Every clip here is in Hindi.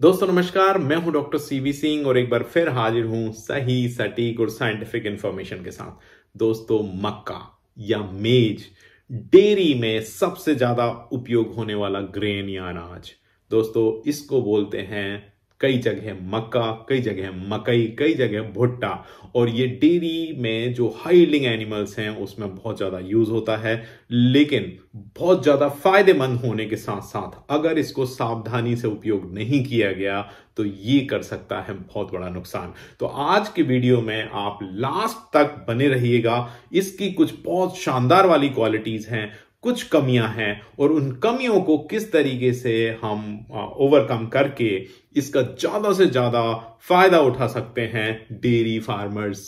दोस्तों नमस्कार मैं हूं डॉक्टर सीवी सिंह और एक बार फिर हाजिर हूं सही सटीक और साइंटिफिक इंफॉर्मेशन के साथ दोस्तों मक्का या मेज डेयरी में सबसे ज्यादा उपयोग होने वाला ग्रेन या अनाज दोस्तों इसको बोलते हैं कई जगह मक्का कई जगह मकई कई जगह भुट्टा और ये डेयरी में जो हाई एनिमल्स हैं उसमें बहुत ज़्यादा यूज़ होता है लेकिन बहुत ज़्यादा फायदेमंद होने के साथ साथ अगर इसको सावधानी से उपयोग नहीं किया गया तो ये कर सकता है बहुत बड़ा नुकसान तो आज के वीडियो में आप लास्ट तक बने रहिएगा इसकी कुछ बहुत शानदार वाली क्वालिटीज़ हैं कुछ कमियां हैं और उन कमियों को किस तरीके से हम ओवरकम करके इसका ज़्यादा से ज़्यादा फायदा उठा सकते हैं डेयरी फार्मर्स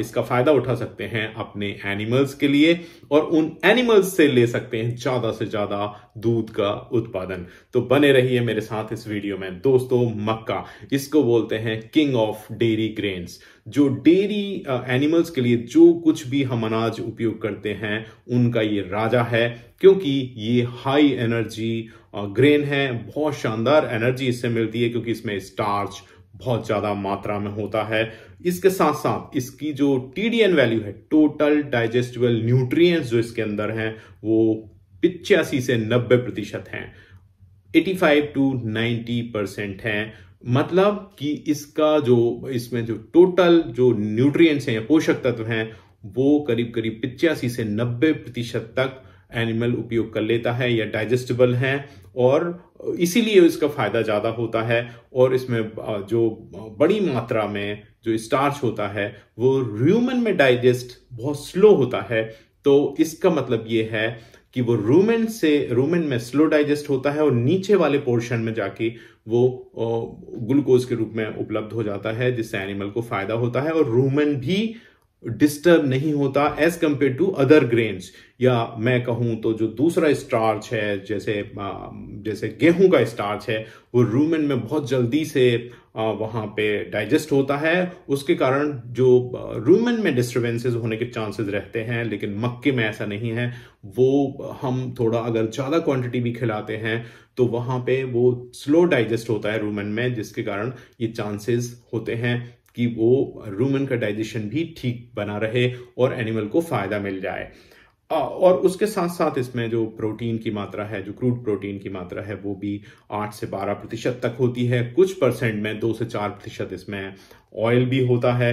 इसका फायदा उठा सकते हैं अपने एनिमल्स के लिए और उन एनिमल्स से ले सकते हैं ज्यादा से ज्यादा दूध का उत्पादन तो बने रहिए मेरे साथ इस वीडियो में दोस्तों मक्का इसको बोलते हैं किंग ऑफ डेयरी ग्रेन्स जो डेयरी एनिमल्स के लिए जो कुछ भी हम अनाज उपयोग करते हैं उनका ये राजा है क्योंकि ये हाई एनर्जी ग्रेन है बहुत शानदार एनर्जी इससे मिलती है क्योंकि इसमें स्टार्च बहुत ज्यादा मात्रा में होता है इसके साथ साथ इसकी जो टीडीएन वैल्यू है टोटल डाइजेस्टिबल न्यूट्रिएंट्स जो इसके अंदर हैं वो पिचासी से नब्बे प्रतिशत एटी 85 टू 90 परसेंट है मतलब कि इसका जो इसमें जो टोटल जो न्यूट्रिएंट्स हैं या पोषक तत्व हैं वो करीब करीब पिचासी से नब्बे प्रतिशत तक एनिमल उपयोग कर लेता है या डाइजेस्टेबल हैं और इसीलिए इसका फायदा ज़्यादा होता है और इसमें जो बड़ी मात्रा में जो स्टार्च होता है वो रूमन में डाइजेस्ट बहुत स्लो होता है तो इसका मतलब ये है कि वो रूमेन से रूमेन में स्लो डाइजेस्ट होता है और नीचे वाले पोर्शन में जाके वो ग्लूकोज के रूप में उपलब्ध हो जाता है जिससे एनिमल को फायदा होता है और रूमेन भी डिस्टर्ब नहीं होता as compare to other grains या मैं कहूं तो जो दूसरा स्टार्च है जैसे जैसे गेहूं का स्टार्च है वो रूमेन में बहुत जल्दी से वहां पे डाइजेस्ट होता है उसके कारण जो रूमेन में डिस्टर्बेंसेज होने के चांसेस रहते हैं लेकिन मक्के में ऐसा नहीं है वो हम थोड़ा अगर ज़्यादा क्वांटिटी भी खिलाते हैं तो वहां पे वो स्लो डाइजेस्ट होता है रूमेन में जिसके कारण ये चांसेस होते हैं कि वो रूमन का डाइजेशन भी ठीक बना रहे और एनिमल को फायदा मिल जाए और उसके साथ साथ इसमें जो प्रोटीन की मात्रा है जो क्रूड प्रोटीन की मात्रा है वो भी आठ से बारह प्रतिशत तक होती है कुछ परसेंट में दो से चार प्रतिशत इसमें ऑयल भी होता है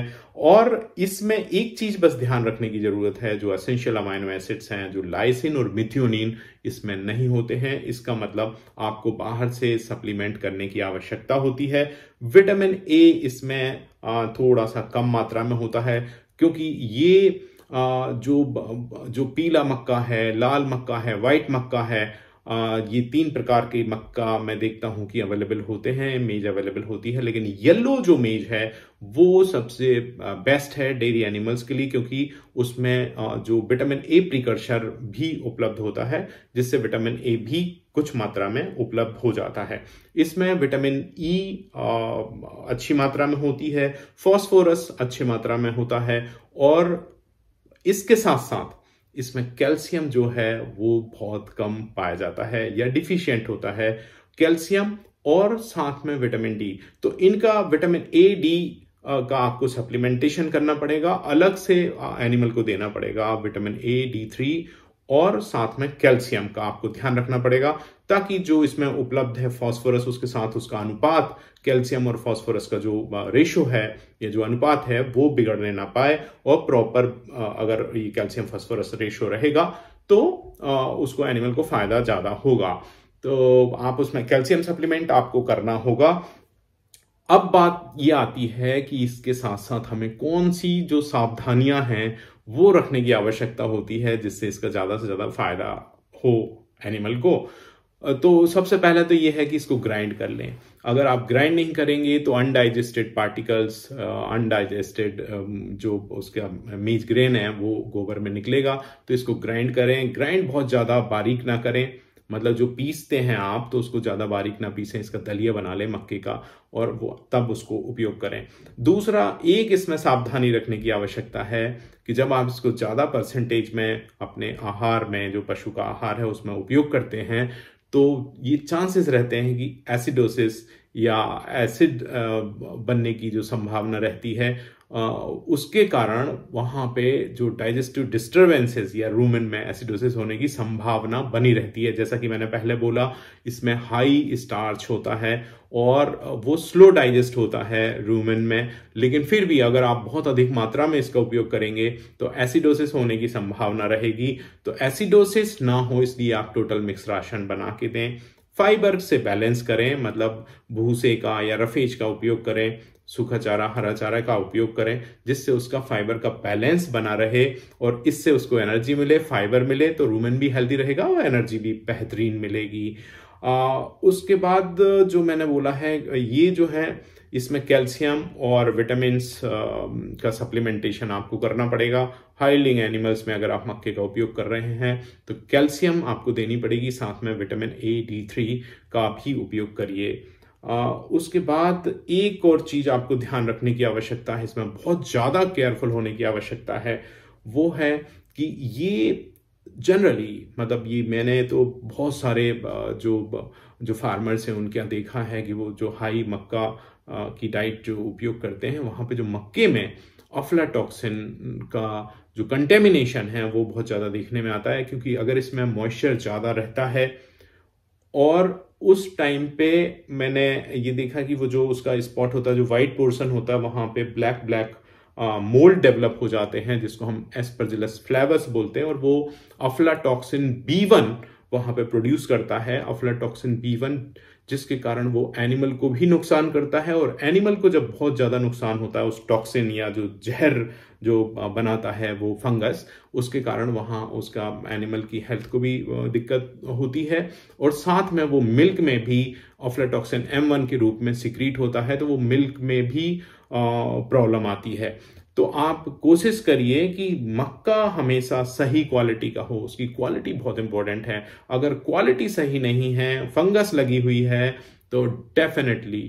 और इसमें एक चीज बस ध्यान रखने की जरूरत है जो असेंशियल अमाइनो एसिड्स हैं जो लाइसिन और मिथ्योनिन इसमें नहीं होते हैं इसका मतलब आपको बाहर से सप्लीमेंट करने की आवश्यकता होती है विटामिन ए इसमें थोड़ा सा कम मात्रा में होता है क्योंकि ये जो जो पीला मक्का है लाल मक्का है वाइट मक्का है ये तीन प्रकार के मक्का मैं देखता हूं कि अवेलेबल होते हैं मेज अवेलेबल होती है लेकिन येलो जो मेज है वो सबसे बेस्ट है डेयरी एनिमल्स के लिए क्योंकि उसमें जो विटामिन ए प्रिकर्शर भी उपलब्ध होता है जिससे विटामिन ए भी कुछ मात्रा में उपलब्ध हो जाता है इसमें विटामिन ई e अच्छी मात्रा में होती है फॉस्फोरस अच्छी मात्रा में होता है और इसके साथ साथ इसमें कैल्शियम जो है वो बहुत कम पाया जाता है या डिफिशियंट होता है कैल्शियम और साथ में विटामिन डी तो इनका विटामिन ए डी का आपको सप्लीमेंटेशन करना पड़ेगा अलग से एनिमल को देना पड़ेगा विटामिन ए डी थ्री और साथ में कैल्शियम का आपको ध्यान रखना पड़ेगा ताकि जो इसमें उपलब्ध है फास्फोरस उसके साथ उसका अनुपात कैल्शियम और फास्फोरस का जो रेशो है या जो अनुपात है वो बिगड़ने ना पाए और प्रॉपर अगर ये कैल्शियम फास्फोरस रेशो रहेगा तो उसको एनिमल को फायदा ज्यादा होगा तो आप उसमें कैल्शियम सप्लीमेंट आपको करना होगा अब बात ये आती है कि इसके साथ साथ हमें कौन सी जो सावधानियां हैं वो रखने की आवश्यकता होती है जिससे इसका ज़्यादा से ज़्यादा फायदा हो एनिमल को तो सबसे पहले तो ये है कि इसको ग्राइंड कर लें अगर आप ग्राइंड नहीं करेंगे तो अनडाइजेस्टेड पार्टिकल्स अनडाइजेस्टेड जो उसका मीज ग्रेन है वो गोबर में निकलेगा तो इसको ग्राइंड करें ग्राइंड बहुत ज़्यादा बारीक ना करें मतलब जो पीसते हैं आप तो उसको ज़्यादा बारीक ना पीसें इसका दलिया बना लें मक्के का और वो तब उसको उपयोग करें दूसरा एक इसमें सावधानी रखने की आवश्यकता है कि जब आप इसको ज़्यादा परसेंटेज में अपने आहार में जो पशु का आहार है उसमें उपयोग करते हैं तो ये चांसेस रहते हैं कि एसिडोसिस या एसिड uh, बनने की जो संभावना रहती है uh, उसके कारण वहाँ पे जो डाइजेस्टिव डिस्टरबेंसेस या रूमेन में एसिडोसिस होने की संभावना बनी रहती है जैसा कि मैंने पहले बोला इसमें हाई स्टार्च होता है और वो स्लो डाइजेस्ट होता है रूमेन में लेकिन फिर भी अगर आप बहुत अधिक मात्रा में इसका उपयोग करेंगे तो एसिडोसिस होने की संभावना रहेगी तो एसिडोसिस ना हो इसलिए आप टोटल मिक्स राशन बना के दें फाइबर से बैलेंस करें मतलब भूसे का या रफेज का उपयोग करें सूखा चारा हरा चारा का उपयोग करें जिससे उसका फाइबर का बैलेंस बना रहे और इससे उसको एनर्जी मिले फाइबर मिले तो रूमन भी हेल्दी रहेगा और एनर्जी भी बेहतरीन मिलेगी आ, उसके बाद जो मैंने बोला है ये जो है इसमें कैल्शियम और विटामिन का सप्लीमेंटेशन आपको करना पड़ेगा हाइलिंग एनिमल्स में अगर आप मक्के का उपयोग कर रहे हैं तो कैल्शियम आपको देनी पड़ेगी साथ में विटामिन ए डी थ्री का भी उपयोग करिए उसके बाद एक और चीज आपको ध्यान रखने की आवश्यकता है इसमें बहुत ज्यादा केयरफुल होने की आवश्यकता है वो है कि ये जनरली मतलब ये मैंने तो बहुत सारे जो जो फार्मर्स हैं उनके यहाँ देखा है कि वो जो हाई मक्का की डाइट जो उपयोग करते हैं वहाँ पे जो मक्के में अफलाटॉक्सिन का जो कंटेमिनेशन है वो बहुत ज़्यादा देखने में आता है क्योंकि अगर इसमें मॉइस्चर ज़्यादा रहता है और उस टाइम पे मैंने ये देखा कि वो जो उसका स्पॉट होता है जो वाइट पोर्शन होता है वहाँ पे ब्लैक ब्लैक मोल्ड डेवलप हो जाते हैं जिसको हम एस्परजिलस फ्लेवस बोलते हैं और वो अफलाटॉक्सिन बी वन वहां पे प्रोड्यूस करता है अफलाटॉक्सिन बी वन जिसके कारण वो एनिमल को भी नुकसान करता है और एनिमल को जब बहुत ज़्यादा नुकसान होता है उस टॉक्सिन या जो जहर जो बनाता है वो फंगस उसके कारण वहाँ उसका एनिमल की हेल्थ को भी दिक्कत होती है और साथ में वो मिल्क में भी ऑफ्लाटॉक्सिन एम वन के रूप में सिक्रीट होता है तो वो मिल्क में भी प्रॉब्लम आती है तो आप कोशिश करिए कि मक्का हमेशा सही क्वालिटी का हो उसकी क्वालिटी बहुत इंपॉर्टेंट है अगर क्वालिटी सही नहीं है फंगस लगी हुई है तो डेफिनेटली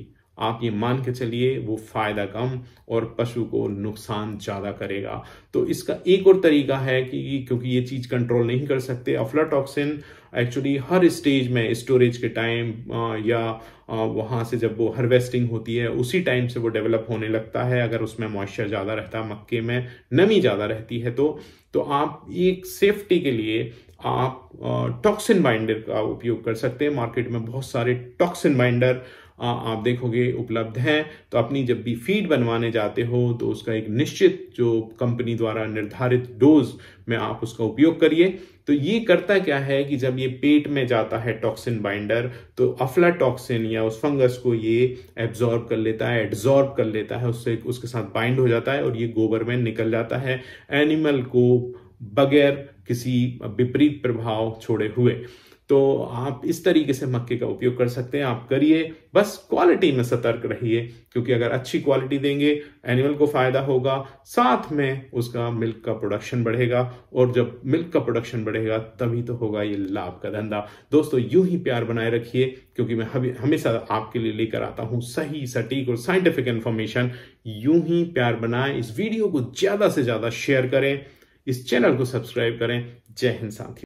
आप ये मान के चलिए वो फायदा कम और पशु को नुकसान ज़्यादा करेगा तो इसका एक और तरीका है कि क्योंकि ये चीज़ कंट्रोल नहीं कर सकते अफ्लाटॉक्सिन एक्चुअली हर स्टेज में स्टोरेज के टाइम या वहां से जब वो हार्वेस्टिंग होती है उसी टाइम से वो डेवलप होने लगता है अगर उसमें मॉइस्चर ज़्यादा रहता है मक्के में नमी ज़्यादा रहती है तो तो आप एक सेफ्टी के लिए आप टॉक्सिन बाइंडर का उपयोग कर सकते हैं मार्केट में बहुत सारे टॉक्सिन बाइंडर आप देखोगे उपलब्ध हैं तो अपनी जब भी फीड बनवाने जाते हो तो उसका एक निश्चित जो कंपनी द्वारा निर्धारित डोज में आप उसका उपयोग करिए तो ये करता क्या है कि जब ये पेट में जाता है टॉक्सिन बाइंडर तो अफ्लाटॉक्सिन या उस फंगस को ये एब्जॉर्ब कर लेता है एड्जॉर्ब कर लेता है उससे उसके साथ बाइंड हो जाता है और ये गोबर में निकल जाता है एनिमल को बगैर किसी विपरीत प्रभाव छोड़े हुए तो आप इस तरीके से मक्के का उपयोग कर सकते हैं आप करिए बस क्वालिटी में सतर्क रहिए क्योंकि अगर अच्छी क्वालिटी देंगे एनिमल को फायदा होगा साथ में उसका मिल्क का प्रोडक्शन बढ़ेगा और जब मिल्क का प्रोडक्शन बढ़ेगा तभी तो होगा ये लाभ का धंधा दोस्तों यूं ही प्यार बनाए रखिए क्योंकि मैं हमेशा आपके लिए लेकर आता हूं सही सटीक और साइंटिफिक इंफॉर्मेशन यूं ही प्यार बनाए इस वीडियो को ज्यादा से ज्यादा शेयर करें इस चैनल को सब्सक्राइब करें जय हिंद साथियों